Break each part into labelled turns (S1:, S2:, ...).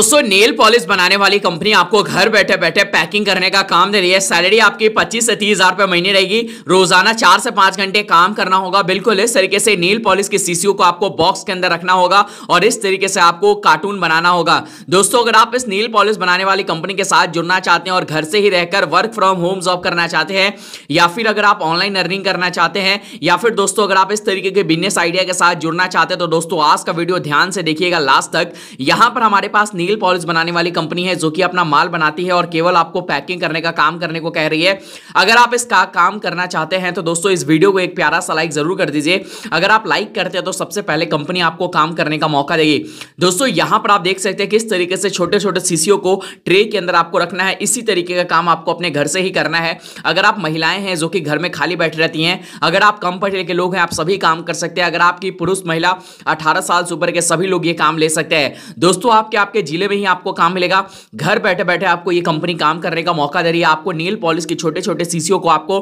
S1: दोस्तों nail polish बनाने वाली कंपनी आपको घर बैठे बैठे पैकिंग करने का काम दे रही है सैलरी आपकी 25 से तीस हजार रुपए महीने रहेगी रोजाना चार से पांच घंटे काम करना होगा बिल्कुल इस तरीके से नेल पॉलिश के सीसीओ को आपको बॉक्स के अंदर रखना होगा और इस तरीके से आपको कार्टून बनाना होगा दोस्तों अगर आप इस नील पॉलिश बनाने वाली कंपनी के साथ जुड़ना चाहते हैं और घर से ही रहकर वर्क फ्रॉम होम जॉब करना चाहते हैं या फिर अगर आप ऑनलाइन अर्निंग करना चाहते हैं या फिर दोस्तों अगर आप इस तरीके के बिजनेस आइडिया के साथ जुड़ना चाहते हैं तो दोस्तों आज का वीडियो ध्यान से देखिएगा लास्ट तक यहां पर हमारे पास नील नेल पॉलिश बनाने वाली कंपनी है जो कि अपना माल बनाती है और केवल आपको पैकिंग करने का काम करने को कह रही है अगर आप इसका काम करना चाहते हैं तो दोस्तों इस वीडियो को एक प्यारा सा लाइक जरूर कर दीजिए अगर आप लाइक करते हैं तो सबसे पहले कंपनी आपको काम करने का मौका देगी दोस्तों यहां पर आप देख सकते हैं किस तरीके से छोटे छोटे सीसीओ को ट्रे के अंदर आपको रखना है इसी तरीके का काम आपको अपने घर से ही करना है अगर आप महिलाएं हैं जो कि घर में खाली बैठ रहती हैं अगर आप कम पढ़े के लोग हैं आप सभी काम कर सकते हैं अगर आपकी पुरुष महिला अठारह साल से ऊपर के सभी लोग ये काम ले सकते हैं दोस्तों आपके आपके जिले जिले में ही आपको काम मिलेगा घर बैठे बैठे आपको ये कंपनी काम करने का मौका दे रही है आपको नील पॉलिश के छोटे छोटे सीसीओ को आपको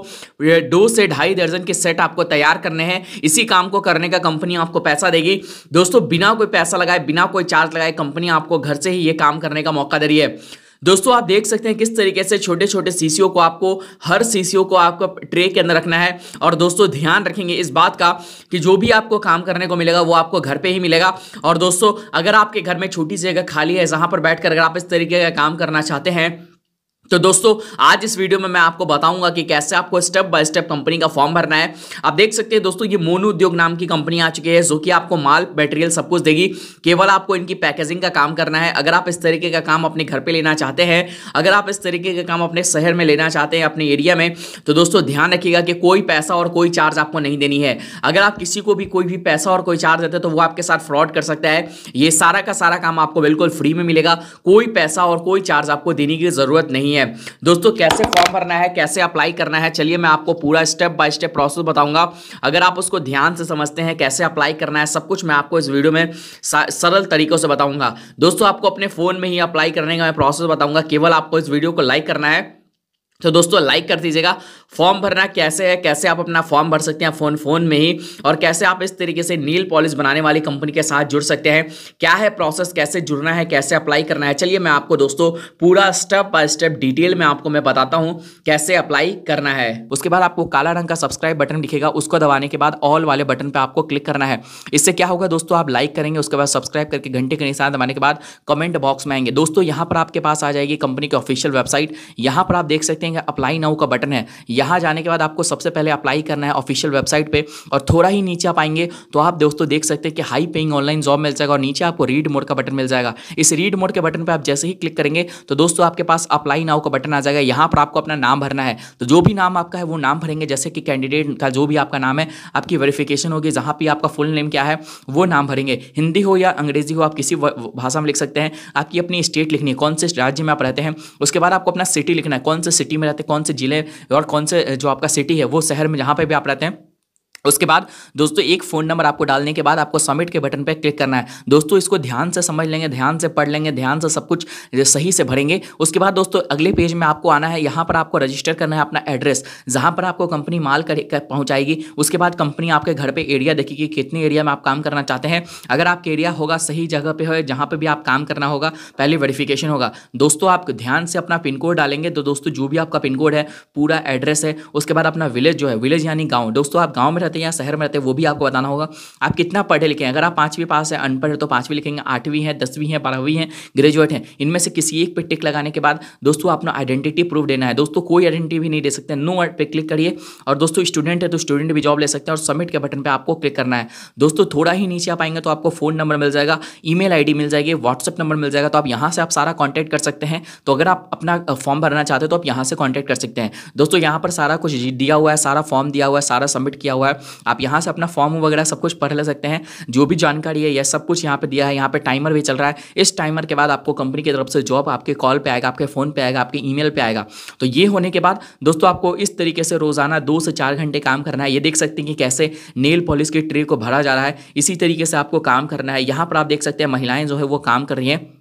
S1: दो से ढाई दर्जन के सेट आपको तैयार करने हैं इसी काम को करने का कंपनी आपको पैसा देगी दोस्तों बिना कोई पैसा लगाए बिना कोई चार्ज लगाए कंपनी आपको घर से ही ये काम करने का मौका दे रही है दोस्तों आप देख सकते हैं किस तरीके से छोटे छोटे सीसीओ को आपको हर सीसीओ को आपको ट्रे के अंदर रखना है और दोस्तों ध्यान रखेंगे इस बात का कि जो भी आपको काम करने को मिलेगा वो आपको घर पे ही मिलेगा और दोस्तों अगर आपके घर में छोटी सी जगह खाली है जहां पर बैठकर अगर आप इस तरीके का काम करना चाहते हैं तो दोस्तों आज इस वीडियो में मैं आपको बताऊंगा कि कैसे आपको स्टेप बाय स्टेप कंपनी का फॉर्म भरना है आप देख सकते हैं दोस्तों ये मोनू उद्योग नाम की कंपनी आ चुकी है जो कि आपको माल मटेरियल सब कुछ देगी केवल आपको इनकी पैकेजिंग का काम करना है अगर आप इस तरीके का काम अपने घर पर लेना चाहते हैं अगर आप इस तरीके का काम अपने शहर में लेना चाहते हैं अपने एरिया में तो दोस्तों ध्यान रखिएगा कि कोई पैसा और कोई चार्ज आपको नहीं देनी है अगर आप किसी को भी कोई भी पैसा और कोई चार्ज देते हैं तो वो आपके साथ फ्रॉड कर सकता है ये सारा का सारा काम आपको बिल्कुल फ्री में मिलेगा कोई पैसा और कोई चार्ज आपको देने की जरूरत नहीं है है दोस्तों कैसे फॉर्म भरना है कैसे अप्लाई करना है चलिए मैं आपको पूरा स्टेप बाय स्टेप प्रोसेस बताऊंगा अगर आप उसको ध्यान से समझते हैं कैसे अप्लाई करना है सब कुछ मैं आपको इस वीडियो में सरल तरीकों से बताऊंगा दोस्तों आपको अपने फ़ोन में ही अप्लाई करने का मैं प्रोसेस बताऊंगा केवल आपको इस वीडियो को लाइक करना है तो दोस्तों लाइक कर दीजिएगा फॉर्म भरना कैसे है कैसे आप अपना फॉर्म भर सकते हैं फोन फोन में ही और कैसे आप इस तरीके से नील पॉलिस बनाने वाली कंपनी के साथ जुड़ सकते हैं क्या है प्रोसेस कैसे जुड़ना है कैसे अप्लाई करना है चलिए मैं आपको दोस्तों पूरा स्टेप बाय स्टेप डिटेल में आपको मैं बताता हूँ कैसे अप्लाई करना है उसके बाद आपको काला रंग का सब्सक्राइब बटन दिखेगा उसको दबाने के बाद ऑल वाले बटन पर आपको क्लिक करना है इससे क्या होगा दोस्तों आप लाइक करेंगे उसके बाद सब्सक्राइब करके घंटे के निशान दबाने के बाद कमेंट बॉक्स में आएंगे दोस्तों यहाँ पर आपके पास आ जाएगी कंपनी की ऑफिशियल वेबसाइट यहाँ पर आप देख सकते हैं देखेंगे अप्लाई नाउ का बटन है यहाँ जाने के बाद आपको सबसे पहले अप्लाई करना है ऑफिशियल वेबसाइट पर और थोड़ा ही नीचे आप आएंगे तो आप दोस्तों देख सकते हैं कि हाई पेइंग ऑनलाइन जॉब मिल जाएगा और नीचे आपको रीड मोड का बटन मिल जाएगा इस रीड मोड के बटन पर आप जैसे ही क्लिक करेंगे तो दोस्तों आपके पास अप्लाई नाउ का बटन आ जाएगा यहाँ पर आपको अपना नाम भरना है तो जो भी नाम आपका है वो नाम भरेंगे जैसे कि कैंडिडेट का जो भी आपका नाम है आपकी वेरिफिकेशन होगी जहाँ पर आपका फुल नेम क्या है वो नाम भरेंगे हिंदी हो या अंग्रेजी हो आप किसी भाषा में लिख सकते हैं आपकी अपनी स्टेट लिखनी है कौन से राज्य में आप रहते हैं उसके बाद आपको अपना सिटी लिखना है कौन से सिटी में रहते हैं कौन से ज़िले और कौन से जो आपका सिटी है वो शहर में जहाँ पर भी आप रहते हैं उसके बाद दोस्तों एक फ़ोन नंबर आपको डालने के बाद आपको सबमिट के बटन पर क्लिक करना है दोस्तों इसको ध्यान से समझ लेंगे ध्यान से पढ़ लेंगे ध्यान से सब कुछ सही से भरेंगे उसके बाद दोस्तों अगले पेज में आपको आना है यहाँ पर आपको रजिस्टर करना है अपना एड्रेस जहाँ पर आपको कंपनी माल कर, कर पहुँचाएगी उसके बाद कंपनी आपके घर पर एरिया देखेगी कितने एरिया में आप काम करना चाहते हैं अगर आपके एरिया होगा सही जगह पर हो जहाँ पर भी आप काम करना होगा पहले वेरिफिकेशन होगा दोस्तों आप ध्यान से अपना पिन कोड डालेंगे तो दोस्तों जो भी आपका पिन कोड है पूरा एड्रेस है उसके बाद अपना विलेज जो है विलेज यानी गाँव दोस्तों आप गाँव में रहते रहते हैं या शहर में रहते हैं वो भी आपको बताना होगा आप कितना पढ़े लिखे हैं अगर आप पाँचवीं पास है अनपढ़ तो पाँचवीं लिखेंगे आठवीं है दसवीं है बारहवीं है ग्रेजुएट है इनमें से किसी एक पे टिक लगाने के बाद दोस्तों आपने आइडेंटिटी प्रूफ देना है दोस्तों कोई आइडेंटिटी भी नहीं दे सकते नो पे क्लिक करिए और दोस्तों स्टूडेंट है तो स्टूडेंट भी जॉब ले सकते हैं और सबमिट के बटन पर आपको क्लिक करना है दोस्तों थोड़ा ही नीचे आप आएंगे तो आपको फोन नंबर मिल जाएगा ई मेल मिल जाएगी व्हाट्सअप नंबर मिल जाएगा तो आप यहाँ से आप सारा कॉन्टैक्ट कर सकते हैं तो अगर आप अपना फॉर्म भरना चाहते हो तो आप यहाँ से कॉन्टैक्ट कर सकते हैं दोस्तों यहाँ पर सारा कुछ दिया हुआ है सारा फॉर्म दिया हुआ है सारा सबमिट किया हुआ है आप यहाँ से अपना फॉर्म वगैरह सब कुछ पढ़ ले सकते हैं जो भी जानकारी है यह सब कुछ यहाँ पे दिया है यहाँ पे टाइमर भी चल रहा है इस टाइमर के बाद आपको कंपनी की तरफ से जॉब आपके कॉल पर आएगा आपके फ़ोन पर आएगा आपके ई पे आएगा तो ये होने के बाद दोस्तों आपको इस तरीके से रोज़ाना दो से चार घंटे काम करना है ये देख सकते हैं कि कैसे नेल पॉलिश की ट्रे को भरा जा रहा है इसी तरीके से आपको काम करना है यहाँ पर आप देख सकते हैं महिलाएं जो है वो काम कर रही हैं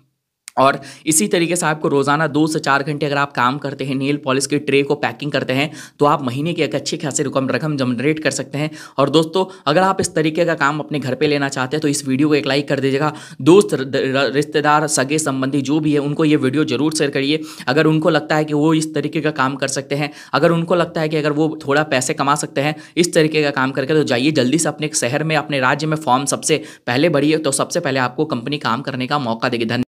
S1: और इसी तरीके से आपको रोज़ाना दो से चार घंटे अगर आप काम करते हैं नेल पॉलिश के ट्रे को पैकिंग करते हैं तो आप महीने की एक अच्छी खासी रकम रकम जनरेट कर सकते हैं और दोस्तों अगर आप इस तरीके का काम अपने घर पे लेना चाहते हैं तो इस वीडियो को एक लाइक कर दीजिएगा दोस्त रिश्तेदार सगे संबंधी जो भी है उनको ये वीडियो ज़रूर शेयर करिए अगर उनको लगता है कि वो इस तरीके का काम कर सकते हैं अगर उनको लगता है कि अगर वो थोड़ा पैसे कमा सकते हैं इस तरीके का काम करके तो जाइए जल्दी से अपने शहर में अपने राज्य में फॉर्म सबसे पहले भरिए तो सबसे पहले आपको कंपनी काम करने का मौका देगी धन्यवाद